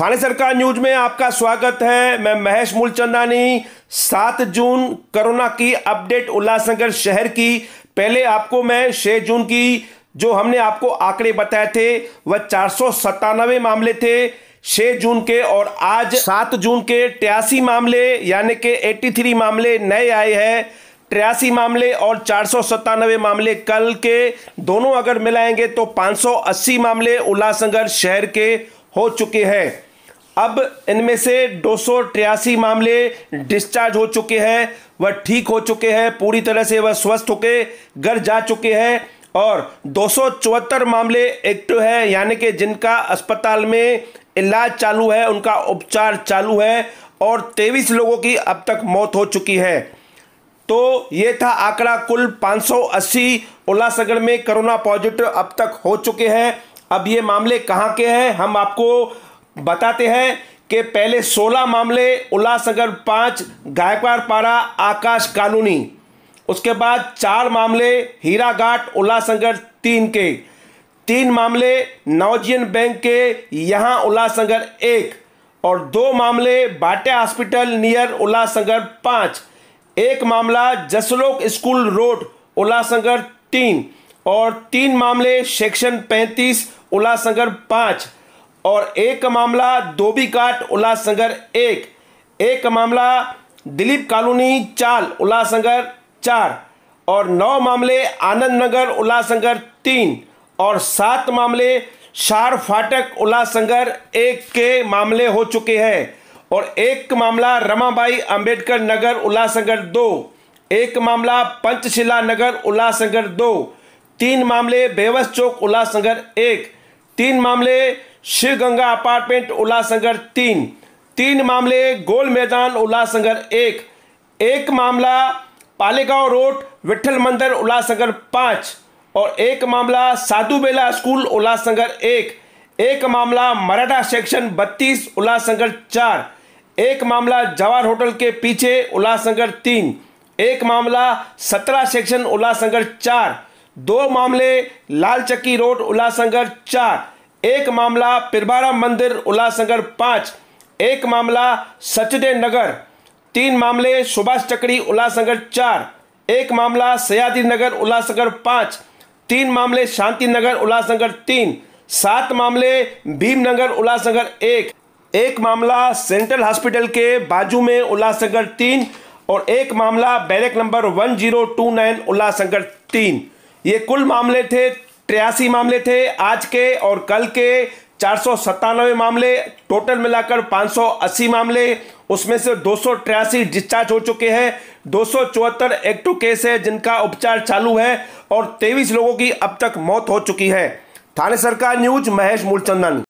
थाने सरकार न्यूज में आपका स्वागत है मैं महेश मूलचंदानी सात जून कोरोना की अपडेट उल्लासनगर शहर की पहले आपको मैं छह जून की जो हमने आपको आंकड़े बताए थे वह चार मामले थे छह जून के और आज सात जून के तिरासी मामले यानी एट्टी 83 मामले नए आए हैं तिरासी मामले और चार मामले कल के दोनों अगर मिलाएंगे तो 580 मामले उल्लासनगर शहर के हो चुके हैं अब इनमें से दो मामले डिस्चार्ज हो चुके हैं वह ठीक हो चुके हैं पूरी तरह से वह स्वस्थ होके घर जा चुके हैं और दो मामले एक्टिव है यानी कि जिनका अस्पताल में इलाज चालू है उनका उपचार चालू है और तेईस लोगों की अब तक मौत हो चुकी है तो ये था आंकड़ा कुल 580 उल्लासगढ़ में कोरोना पॉजिटिव अब तक हो चुके हैं अब ये मामले कहाँ के हैं हम आपको बताते हैं कि पहले 16 मामले उल्लासनगर पांच गायकवाड़ पारा आकाश कानूनी उसके बाद चार मामले हीरा घाट उल्लासनगर तीन के तीन मामले नौजियन बैंक के यहां उल्लासनगर एक और दो मामले बाटे हॉस्पिटल नियर उल्लासनगर पांच एक मामला जसलोक स्कूल रोड उल्लासनगर तीन और तीन मामले सेक्शन पैंतीस उल्लासनगर पांच और एक का मामला धोबी काट उल्लासनगर एक एक का मामला दिलीप कॉलोनी चाल उल्लासनगर चार और नौ मामले आनंद नगर उल्लासनगर तीन और सात मामले शार फाटक उल्लासनगर एक के मामले हो चुके हैं और एक मामला रमाबाई अंबेडकर नगर उल्लासनगर दो एक मामला पंचशिला नगर उल्लासनगर दो तीन मामले बेवस चौक उल्लासनगर एक तीन मामले शिव गंगा अपार्टमेंट उल्लासनगर तीन तीन मामले गोल मैदान उल्लासनगर एक एक मामला पालेगांव रोड विठल मंदिर उल्लासनगर पाँच और एक मामला साधु बेला स्कूल उल्लासनगर एक एक मामला मराठा सेक्शन बत्तीस उल्लासनगर चार एक मामला जवाहर होटल के पीछे उल्लासनगर तीन एक मामला सत्रह सेक्शन उल्लासनगर चार दो मामले लाल चक्की रोड उल्लासनगर चार एक मामला पिरबारा मंदिर उल्लासनगर पाँच एक मामला सचदेव नगर तीन मामले सुभाष चकड़ी उल्लासनगर चार एक मामला सयादी नगर उल्लासनगर पाँच तीन मामले शांति नगर उल्लासनगर तीन सात मामले भीमनगर उल्लासनगर एक एक मामला सेंट्रल हॉस्पिटल के बाजू में उल्लासनगर तीन और एक मामला barrack number one zero two nine Ulhasnagar तीन ये कुल मामले थे तिरासी मामले थे आज के और कल के चार मामले टोटल मिलाकर 580 मामले उसमें से दो डिस्चार्ज हो चुके हैं दो एक्टिव केस है जिनका उपचार चालू है और 23 लोगों की अब तक मौत हो चुकी है थाने सरकार न्यूज महेश मूलचंदन